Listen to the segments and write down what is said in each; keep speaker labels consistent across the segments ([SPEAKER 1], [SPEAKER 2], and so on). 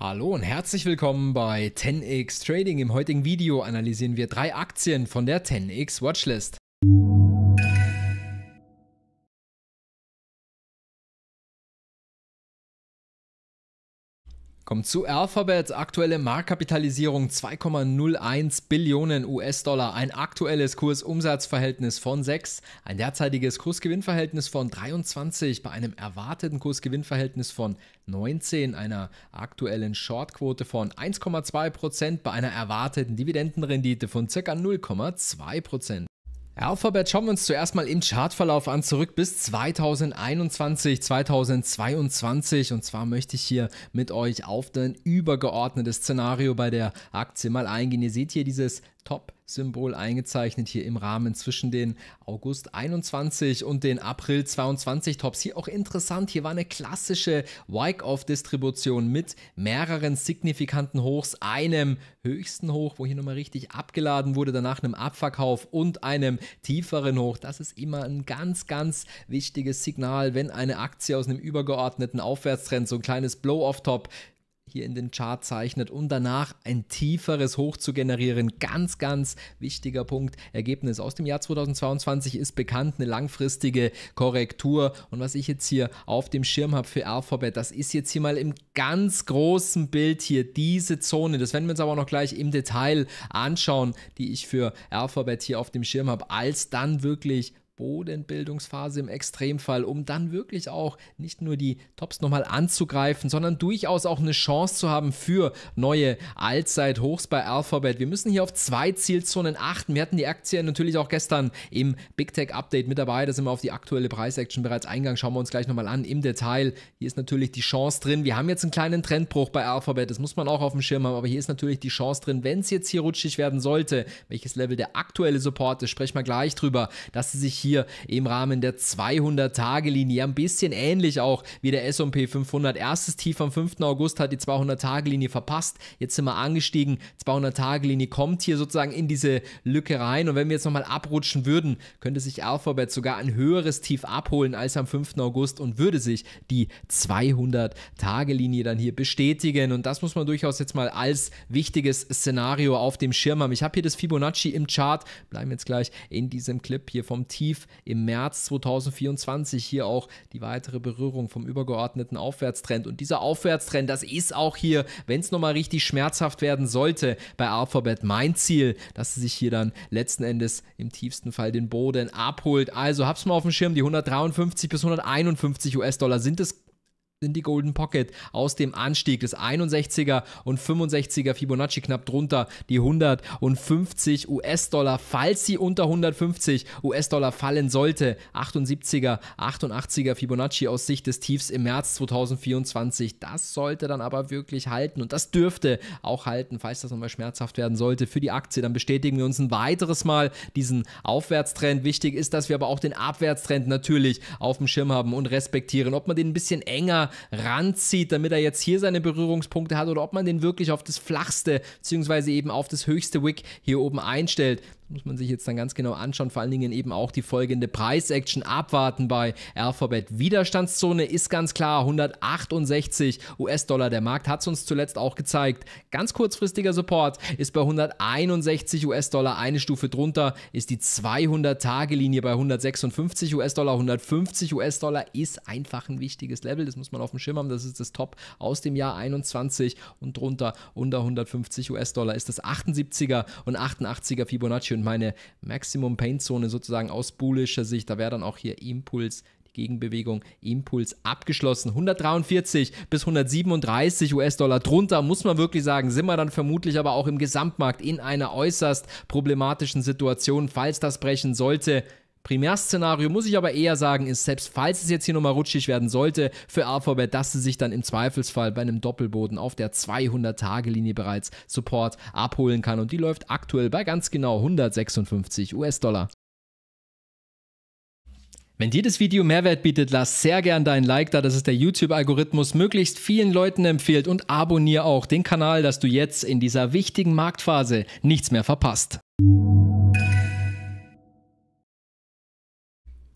[SPEAKER 1] Hallo und herzlich willkommen bei 10x Trading. Im heutigen Video analysieren wir drei Aktien von der 10x Watchlist. Kommt zu Alphabet. aktuelle Marktkapitalisierung 2,01 Billionen US-Dollar, ein aktuelles Kursumsatzverhältnis von 6, ein derzeitiges Kursgewinnverhältnis von 23 bei einem erwarteten Kursgewinnverhältnis von 19, einer aktuellen Shortquote von 1,2 Prozent bei einer erwarteten Dividendenrendite von ca. 0,2 Prozent. Alphabet schauen wir uns zuerst mal im Chartverlauf an, zurück bis 2021, 2022. Und zwar möchte ich hier mit euch auf ein übergeordnetes Szenario bei der Aktie mal eingehen. Ihr seht hier dieses Top-Symbol eingezeichnet hier im Rahmen zwischen den August 21 und den April 22 Tops. Hier auch interessant, hier war eine klassische Wyckoff-Distribution mit mehreren signifikanten Hochs, einem höchsten Hoch, wo hier nochmal richtig abgeladen wurde, danach einem Abverkauf und einem tieferen Hoch. Das ist immer ein ganz, ganz wichtiges Signal, wenn eine Aktie aus einem übergeordneten Aufwärtstrend so ein kleines Blow-off-Top hier in den Chart zeichnet, um danach ein tieferes Hoch zu generieren. Ganz, ganz wichtiger Punkt. Ergebnis aus dem Jahr 2022 ist bekannt, eine langfristige Korrektur. Und was ich jetzt hier auf dem Schirm habe für Alphabet, das ist jetzt hier mal im ganz großen Bild hier diese Zone. Das werden wir uns aber noch gleich im Detail anschauen, die ich für Alphabet hier auf dem Schirm habe, als dann wirklich Bodenbildungsphase im Extremfall, um dann wirklich auch nicht nur die Tops nochmal anzugreifen, sondern durchaus auch eine Chance zu haben für neue Allzeithochs bei Alphabet. Wir müssen hier auf zwei Zielzonen achten. Wir hatten die Aktien natürlich auch gestern im Big Tech Update mit dabei. Da sind wir auf die aktuelle Preisaction bereits eingegangen. Schauen wir uns gleich nochmal an im Detail. Hier ist natürlich die Chance drin. Wir haben jetzt einen kleinen Trendbruch bei Alphabet. Das muss man auch auf dem Schirm haben. Aber hier ist natürlich die Chance drin, wenn es jetzt hier rutschig werden sollte, welches Level der aktuelle Support ist, sprechen wir gleich drüber, dass sie sich hier im Rahmen der 200-Tage-Linie. ein bisschen ähnlich auch wie der S&P 500. Erstes Tief am 5. August hat die 200-Tage-Linie verpasst. Jetzt sind wir angestiegen. 200-Tage-Linie kommt hier sozusagen in diese Lücke rein. Und wenn wir jetzt nochmal abrutschen würden, könnte sich Alphabet sogar ein höheres Tief abholen als am 5. August und würde sich die 200-Tage-Linie dann hier bestätigen. Und das muss man durchaus jetzt mal als wichtiges Szenario auf dem Schirm haben. Ich habe hier das Fibonacci im Chart. Bleiben jetzt gleich in diesem Clip hier vom Tief Tief im März 2024. Hier auch die weitere Berührung vom übergeordneten Aufwärtstrend. Und dieser Aufwärtstrend, das ist auch hier, wenn es nochmal richtig schmerzhaft werden sollte, bei Alphabet mein Ziel, dass sie sich hier dann letzten Endes im tiefsten Fall den Boden abholt. Also hab's mal auf dem Schirm, die 153 bis 151 US-Dollar sind es in die Golden Pocket aus dem Anstieg des 61er und 65er Fibonacci knapp drunter die 150 US-Dollar, falls sie unter 150 US-Dollar fallen sollte. 78er, 88er Fibonacci aus Sicht des Tiefs im März 2024. Das sollte dann aber wirklich halten und das dürfte auch halten, falls das nochmal schmerzhaft werden sollte für die Aktie. Dann bestätigen wir uns ein weiteres Mal diesen Aufwärtstrend. Wichtig ist, dass wir aber auch den Abwärtstrend natürlich auf dem Schirm haben und respektieren. Ob man den ein bisschen enger ranzieht, damit er jetzt hier seine Berührungspunkte hat oder ob man den wirklich auf das flachste beziehungsweise eben auf das höchste Wick hier oben einstellt. Muss man sich jetzt dann ganz genau anschauen. Vor allen Dingen eben auch die folgende Preis-Action abwarten bei Alphabet. Widerstandszone ist ganz klar 168 US-Dollar. Der Markt hat es uns zuletzt auch gezeigt. Ganz kurzfristiger Support ist bei 161 US-Dollar. Eine Stufe drunter ist die 200-Tage-Linie bei 156 US-Dollar. 150 US-Dollar ist einfach ein wichtiges Level. Das muss man auch auf dem Schirm haben. Das ist das Top aus dem Jahr 21 und drunter unter 150 US-Dollar ist das 78er und 88er Fibonacci und meine Maximum Pain Zone sozusagen aus bullischer Sicht. Da wäre dann auch hier Impuls Gegenbewegung Impuls abgeschlossen. 143 bis 137 US-Dollar drunter, muss man wirklich sagen, sind wir dann vermutlich aber auch im Gesamtmarkt in einer äußerst problematischen Situation, falls das brechen sollte. Primärszenario muss ich aber eher sagen, ist, selbst falls es jetzt hier nochmal rutschig werden sollte für Alphabet, dass sie sich dann im Zweifelsfall bei einem Doppelboden auf der 200-Tage-Linie bereits Support abholen kann. Und die läuft aktuell bei ganz genau 156 US-Dollar. Wenn dir das Video Mehrwert bietet, lass sehr gern dein Like da, dass es der YouTube-Algorithmus möglichst vielen Leuten empfiehlt und abonniere auch den Kanal, dass du jetzt in dieser wichtigen Marktphase nichts mehr verpasst.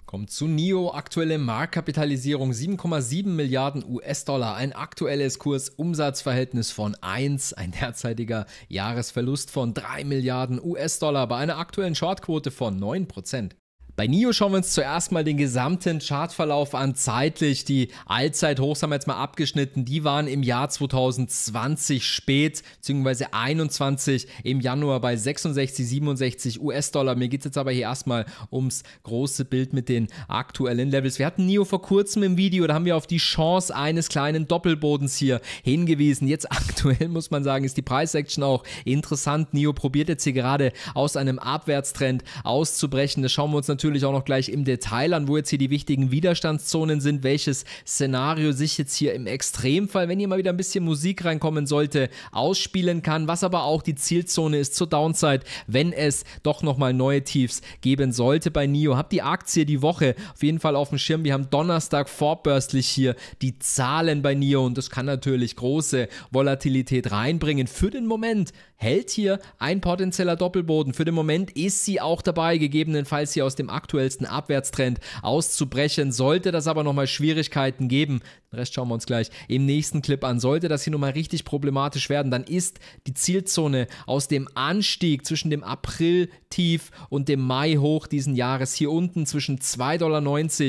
[SPEAKER 1] Kommt zu NIO, aktuelle Marktkapitalisierung 7,7 Milliarden US-Dollar, ein aktuelles Kursumsatzverhältnis von 1, ein derzeitiger Jahresverlust von 3 Milliarden US-Dollar bei einer aktuellen Shortquote von 9%. Bei NIO schauen wir uns zuerst mal den gesamten Chartverlauf an, zeitlich. Die Allzeithochs haben wir jetzt mal abgeschnitten. Die waren im Jahr 2020 spät, beziehungsweise 21 im Januar bei 66, 67 US-Dollar. Mir geht es jetzt aber hier erstmal ums große Bild mit den aktuellen Levels. Wir hatten NIO vor kurzem im Video, da haben wir auf die Chance eines kleinen Doppelbodens hier hingewiesen. Jetzt aktuell muss man sagen, ist die Preisaction auch interessant. NIO probiert jetzt hier gerade aus einem Abwärtstrend auszubrechen. Das schauen wir uns natürlich natürlich auch noch gleich im Detail an, wo jetzt hier die wichtigen Widerstandszonen sind, welches Szenario sich jetzt hier im Extremfall, wenn hier mal wieder ein bisschen Musik reinkommen sollte, ausspielen kann, was aber auch die Zielzone ist zur Downside, wenn es doch nochmal neue Tiefs geben sollte bei NIO. Habt die Aktie die Woche auf jeden Fall auf dem Schirm. Wir haben Donnerstag vorbörslich hier die Zahlen bei NIO und das kann natürlich große Volatilität reinbringen. Für den Moment hält hier ein potenzieller Doppelboden. Für den Moment ist sie auch dabei, gegebenenfalls hier aus dem aktuellsten Abwärtstrend auszubrechen. Sollte das aber nochmal Schwierigkeiten geben, den Rest schauen wir uns gleich im nächsten Clip an. Sollte das hier nochmal richtig problematisch werden, dann ist die Zielzone aus dem Anstieg zwischen dem April-Tief und dem Mai-Hoch diesen Jahres hier unten zwischen 2,90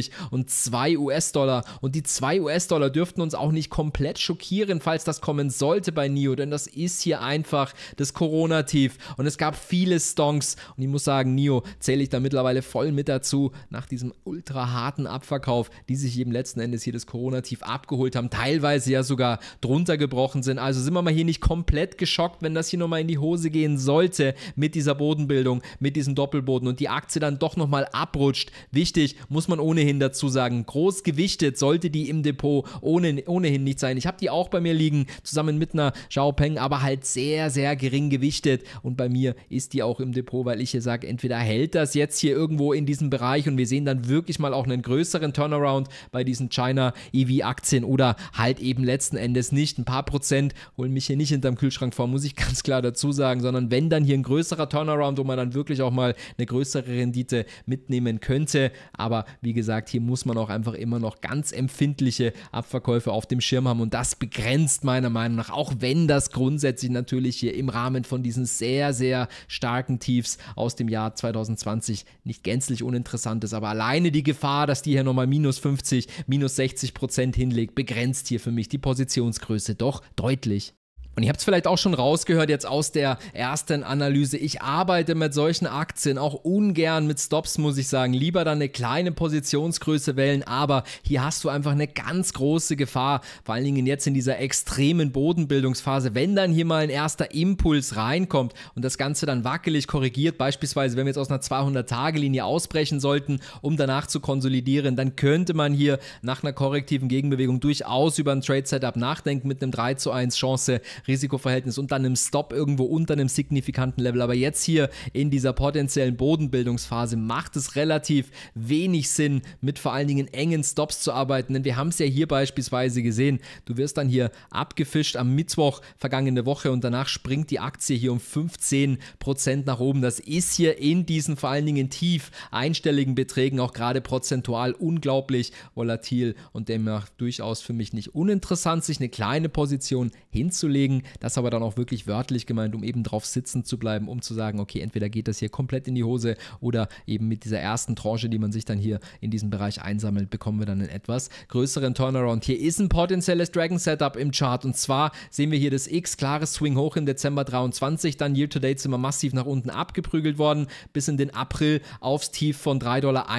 [SPEAKER 1] Dollar und 2 US-Dollar. Und die 2 US-Dollar dürften uns auch nicht komplett schockieren, falls das kommen sollte bei NIO, denn das ist hier einfach das Corona-Tief. Und es gab viele Stonks. Und ich muss sagen, NIO zähle ich da mittlerweile voll mit mit dazu nach diesem ultra harten Abverkauf, die sich eben letzten Endes hier das Corona-Tief abgeholt haben, teilweise ja sogar drunter gebrochen sind. Also sind wir mal hier nicht komplett geschockt, wenn das hier nochmal in die Hose gehen sollte mit dieser Bodenbildung, mit diesem Doppelboden und die Aktie dann doch nochmal abrutscht. Wichtig, muss man ohnehin dazu sagen, groß gewichtet sollte die im Depot ohne, ohnehin nicht sein. Ich habe die auch bei mir liegen, zusammen mit einer Xiaopeng, aber halt sehr, sehr gering gewichtet und bei mir ist die auch im Depot, weil ich hier sage, entweder hält das jetzt hier irgendwo in die diesem Bereich und wir sehen dann wirklich mal auch einen größeren Turnaround bei diesen China EV-Aktien oder halt eben letzten Endes nicht. Ein paar Prozent holen mich hier nicht hinterm Kühlschrank vor, muss ich ganz klar dazu sagen, sondern wenn dann hier ein größerer Turnaround, wo man dann wirklich auch mal eine größere Rendite mitnehmen könnte. Aber wie gesagt, hier muss man auch einfach immer noch ganz empfindliche Abverkäufe auf dem Schirm haben und das begrenzt meiner Meinung nach, auch wenn das grundsätzlich natürlich hier im Rahmen von diesen sehr, sehr starken Tiefs aus dem Jahr 2020 nicht gänzlich letztlich uninteressant ist. Aber alleine die Gefahr, dass die hier nochmal minus 50, minus 60 Prozent hinlegt, begrenzt hier für mich die Positionsgröße doch deutlich. Und ihr habt es vielleicht auch schon rausgehört jetzt aus der ersten Analyse. Ich arbeite mit solchen Aktien auch ungern mit Stops, muss ich sagen. Lieber dann eine kleine Positionsgröße wählen, aber hier hast du einfach eine ganz große Gefahr, vor allen Dingen jetzt in dieser extremen Bodenbildungsphase, wenn dann hier mal ein erster Impuls reinkommt und das Ganze dann wackelig korrigiert, beispielsweise wenn wir jetzt aus einer 200-Tage-Linie ausbrechen sollten, um danach zu konsolidieren, dann könnte man hier nach einer korrektiven Gegenbewegung durchaus über ein Trade-Setup nachdenken mit einem 3 zu 1 Chance Risikoverhältnis und dann im Stop irgendwo unter einem signifikanten Level. Aber jetzt hier in dieser potenziellen Bodenbildungsphase macht es relativ wenig Sinn, mit vor allen Dingen engen Stops zu arbeiten, denn wir haben es ja hier beispielsweise gesehen. Du wirst dann hier abgefischt am Mittwoch vergangene Woche und danach springt die Aktie hier um 15% nach oben. Das ist hier in diesen vor allen Dingen tief einstelligen Beträgen auch gerade prozentual unglaublich volatil und demnach durchaus für mich nicht uninteressant, sich eine kleine Position hinzulegen bringen. Das aber dann auch wirklich wörtlich gemeint, um eben drauf sitzen zu bleiben, um zu sagen, okay, entweder geht das hier komplett in die Hose oder eben mit dieser ersten Tranche, die man sich dann hier in diesem Bereich einsammelt, bekommen wir dann einen etwas größeren Turnaround. Hier ist ein potenzielles Dragon Setup im Chart und zwar sehen wir hier das X, klares Swing hoch im Dezember 23, dann Year to Date sind wir massiv nach unten abgeprügelt worden, bis in den April aufs Tief von 3,61 Dollar,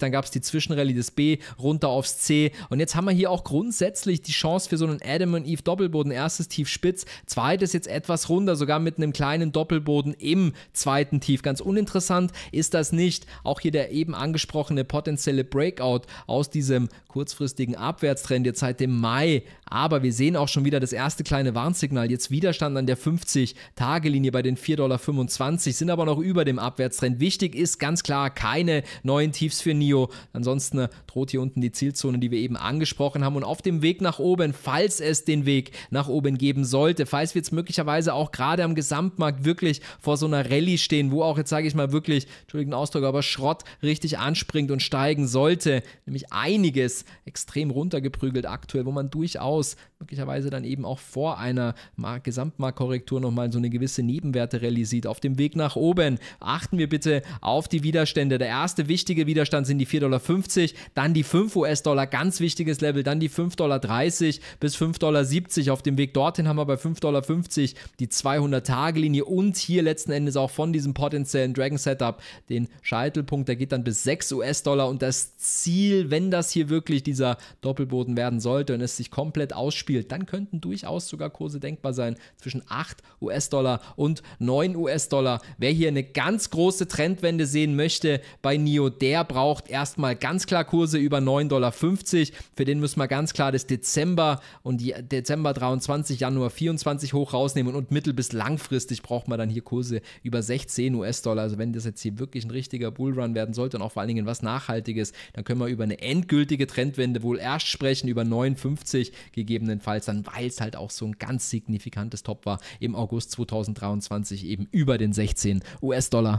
[SPEAKER 1] dann gab es die Zwischenrallye des B runter aufs C und jetzt haben wir hier auch grundsätzlich die Chance für so einen Adam und Eve Doppelboden, erstes Tief Spitze spitz. Zweites jetzt etwas runter, sogar mit einem kleinen Doppelboden im zweiten Tief. Ganz uninteressant ist das nicht. Auch hier der eben angesprochene potenzielle Breakout aus diesem kurzfristigen Abwärtstrend jetzt seit dem Mai. Aber wir sehen auch schon wieder das erste kleine Warnsignal. Jetzt Widerstand an der 50-Tage-Linie bei den 4,25 Dollar, sind aber noch über dem Abwärtstrend. Wichtig ist ganz klar keine neuen Tiefs für NIO. Ansonsten äh, droht hier unten die Zielzone, die wir eben angesprochen haben. Und auf dem Weg nach oben, falls es den Weg nach oben geben sollte, falls wir jetzt möglicherweise auch gerade am Gesamtmarkt wirklich vor so einer Rallye stehen, wo auch jetzt sage ich mal wirklich, Entschuldigung, Ausdruck, aber Schrott richtig anspringt und steigen sollte, nämlich einiges extrem runtergeprügelt aktuell, wo man durchaus möglicherweise dann eben auch vor einer Gesamtmarktkorrektur nochmal so eine gewisse Nebenwerte-Rallye sieht. Auf dem Weg nach oben achten wir bitte auf die Widerstände. Der erste wichtige Widerstand sind die 4,50 Dollar, dann die 5 US-Dollar, ganz wichtiges Level, dann die 5,30 Dollar bis 5,70 Dollar. Auf dem Weg dorthin haben haben wir bei 5,50 Dollar die 200-Tage-Linie und hier letzten Endes auch von diesem potenziellen Dragon-Setup den Scheitelpunkt. Der geht dann bis 6 US-Dollar und das Ziel, wenn das hier wirklich dieser Doppelboden werden sollte und es sich komplett ausspielt, dann könnten durchaus sogar Kurse denkbar sein zwischen 8 US-Dollar und 9 US-Dollar. Wer hier eine ganz große Trendwende sehen möchte bei NIO, der braucht erstmal ganz klar Kurse über 9,50 Dollar. Für den müssen wir ganz klar das Dezember und Dezember 23, Januar über 24 hoch rausnehmen und mittel- bis langfristig braucht man dann hier Kurse über 16 US-Dollar. Also wenn das jetzt hier wirklich ein richtiger Bullrun werden sollte und auch vor allen Dingen was Nachhaltiges, dann können wir über eine endgültige Trendwende wohl erst sprechen, über 59 gegebenenfalls, dann weil es halt auch so ein ganz signifikantes Top war im August 2023 eben über den 16 US-Dollar.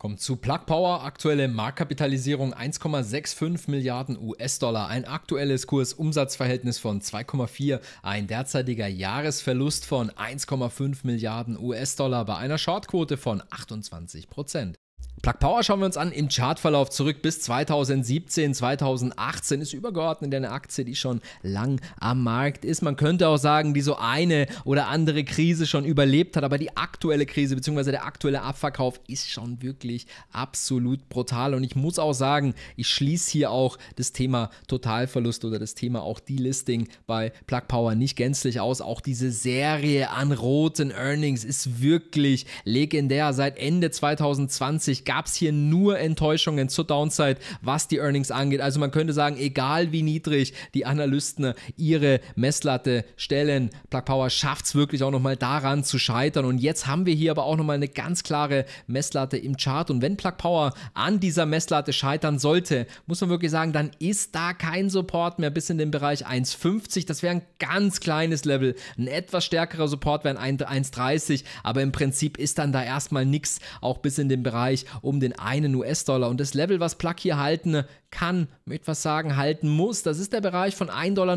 [SPEAKER 1] Kommt zu Plug Power, aktuelle Marktkapitalisierung 1,65 Milliarden US-Dollar, ein aktuelles Kursumsatzverhältnis von 2,4, ein derzeitiger Jahresverlust von 1,5 Milliarden US-Dollar bei einer Shortquote von 28 Prozent. Plug Power schauen wir uns an im Chartverlauf zurück bis 2017, 2018 ist übergeordnet eine Aktie, die schon lang am Markt ist. Man könnte auch sagen, die so eine oder andere Krise schon überlebt hat, aber die aktuelle Krise bzw. der aktuelle Abverkauf ist schon wirklich absolut brutal und ich muss auch sagen, ich schließe hier auch das Thema Totalverlust oder das Thema auch Delisting bei Plug Power nicht gänzlich aus. Auch diese Serie an roten Earnings ist wirklich legendär seit Ende 2020 gab es hier nur Enttäuschungen zur Downside, was die Earnings angeht. Also man könnte sagen, egal wie niedrig die Analysten ihre Messlatte stellen, Plug Power schafft es wirklich auch nochmal daran zu scheitern. Und jetzt haben wir hier aber auch nochmal eine ganz klare Messlatte im Chart. Und wenn Plug Power an dieser Messlatte scheitern sollte, muss man wirklich sagen, dann ist da kein Support mehr bis in den Bereich 1,50. Das wäre ein ganz kleines Level. Ein etwas stärkerer Support wären 1,30. Aber im Prinzip ist dann da erstmal nichts, auch bis in den Bereich um den einen US-Dollar. Und das Level, was Plug hier halten kann, etwas sagen, halten muss, das ist der Bereich von 1,90 Dollar.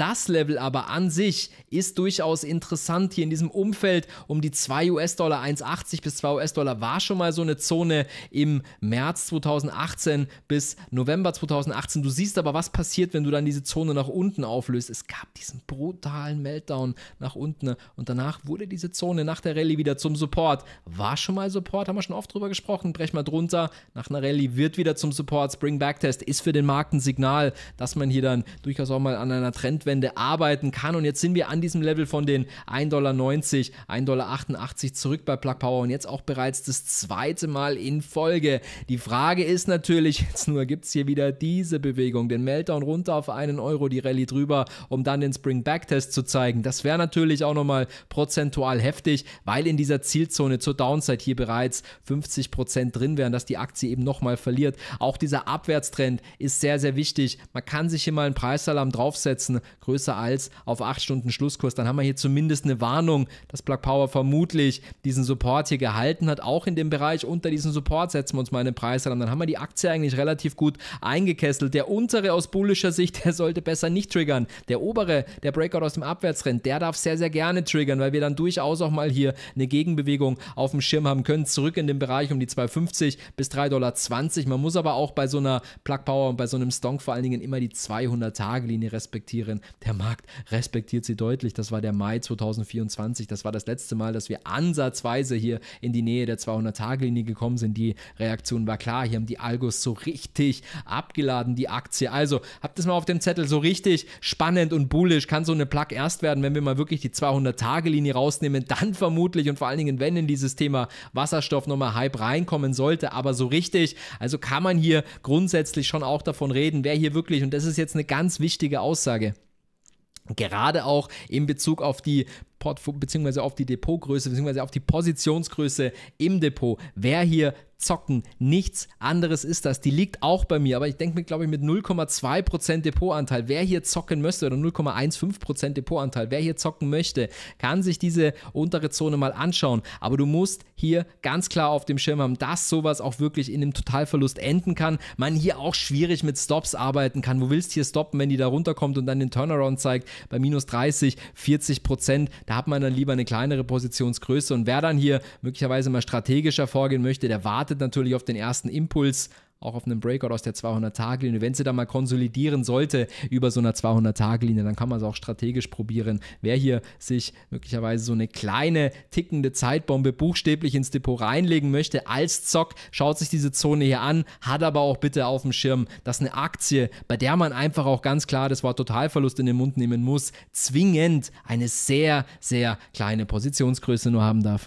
[SPEAKER 1] Das Level aber an sich ist durchaus interessant hier in diesem Umfeld um die 2 US-Dollar, 1,80 bis 2 US-Dollar war schon mal so eine Zone im März 2018 bis November 2018. Du siehst aber, was passiert, wenn du dann diese Zone nach unten auflöst. Es gab diesen brutalen Meltdown nach unten ne? und danach wurde diese Zone nach der Rallye wieder zum Support. War schon mal Support, haben wir schon oft drüber gesprochen. Brech mal drunter. Nach einer Rallye wird wieder zum Support. Spring Back Test ist für den Markt ein Signal, dass man hier dann durchaus auch mal an einer Trendwelle Aufwände arbeiten kann. Und jetzt sind wir an diesem Level von den 1,90 Dollar, 1,88 Dollar zurück bei Plug Power und jetzt auch bereits das zweite Mal in Folge. Die Frage ist natürlich jetzt nur, gibt es hier wieder diese Bewegung, den Meltdown runter auf einen Euro, die Rallye drüber, um dann den Spring Back Test zu zeigen. Das wäre natürlich auch nochmal prozentual heftig, weil in dieser Zielzone zur Downside hier bereits 50% Prozent drin wären, dass die Aktie eben nochmal verliert. Auch dieser Abwärtstrend ist sehr, sehr wichtig. Man kann sich hier mal einen Preisalarm draufsetzen, größer als auf 8 Stunden Schlusskurs, dann haben wir hier zumindest eine Warnung, dass Plug Power vermutlich diesen Support hier gehalten hat, auch in dem Bereich unter diesen Support setzen wir uns mal einen Preis ran. Dann haben wir die Aktie eigentlich relativ gut eingekesselt. Der untere aus bullischer Sicht, der sollte besser nicht triggern. Der obere, der Breakout aus dem Abwärtstrend, der darf sehr, sehr gerne triggern, weil wir dann durchaus auch mal hier eine Gegenbewegung auf dem Schirm haben können. Zurück in den Bereich um die 2,50 bis 3,20 Dollar. Man muss aber auch bei so einer Plug Power und bei so einem Stonk vor allen Dingen immer die 200-Tage-Linie respektieren der Markt respektiert sie deutlich. Das war der Mai 2024. Das war das letzte Mal, dass wir ansatzweise hier in die Nähe der 200-Tage-Linie gekommen sind. Die Reaktion war klar. Hier haben die Algos so richtig abgeladen, die Aktie. Also habt es mal auf dem Zettel so richtig spannend und bullisch. Kann so eine Plug erst werden, wenn wir mal wirklich die 200-Tage-Linie rausnehmen. Dann vermutlich und vor allen Dingen, wenn in dieses Thema Wasserstoff nochmal Hype reinkommen sollte. Aber so richtig, also kann man hier grundsätzlich schon auch davon reden, wer hier wirklich, und das ist jetzt eine ganz wichtige Aussage, Gerade auch in Bezug auf die Portfo beziehungsweise auf die Depotgröße, beziehungsweise auf die Positionsgröße im Depot. Wer hier Zocken. Nichts anderes ist das. Die liegt auch bei mir, aber ich denke mir, glaube ich, mit 0,2% Depotanteil, wer hier zocken möchte, oder 0,15% Depotanteil, wer hier zocken möchte, kann sich diese untere Zone mal anschauen. Aber du musst hier ganz klar auf dem Schirm haben, dass sowas auch wirklich in einem Totalverlust enden kann. Man hier auch schwierig mit Stops arbeiten kann. Wo willst du hier stoppen, wenn die da runterkommt und dann den Turnaround zeigt? Bei minus 30, 40 Prozent, da hat man dann lieber eine kleinere Positionsgröße. Und wer dann hier möglicherweise mal strategischer vorgehen möchte, der wartet wartet natürlich auf den ersten Impuls, auch auf einen Breakout aus der 200-Tage-Linie. Wenn sie da mal konsolidieren sollte über so einer 200-Tage-Linie, dann kann man es auch strategisch probieren. Wer hier sich möglicherweise so eine kleine tickende Zeitbombe buchstäblich ins Depot reinlegen möchte als Zock, schaut sich diese Zone hier an, hat aber auch bitte auf dem Schirm, dass eine Aktie, bei der man einfach auch ganz klar das Wort Totalverlust in den Mund nehmen muss, zwingend eine sehr, sehr kleine Positionsgröße nur haben darf.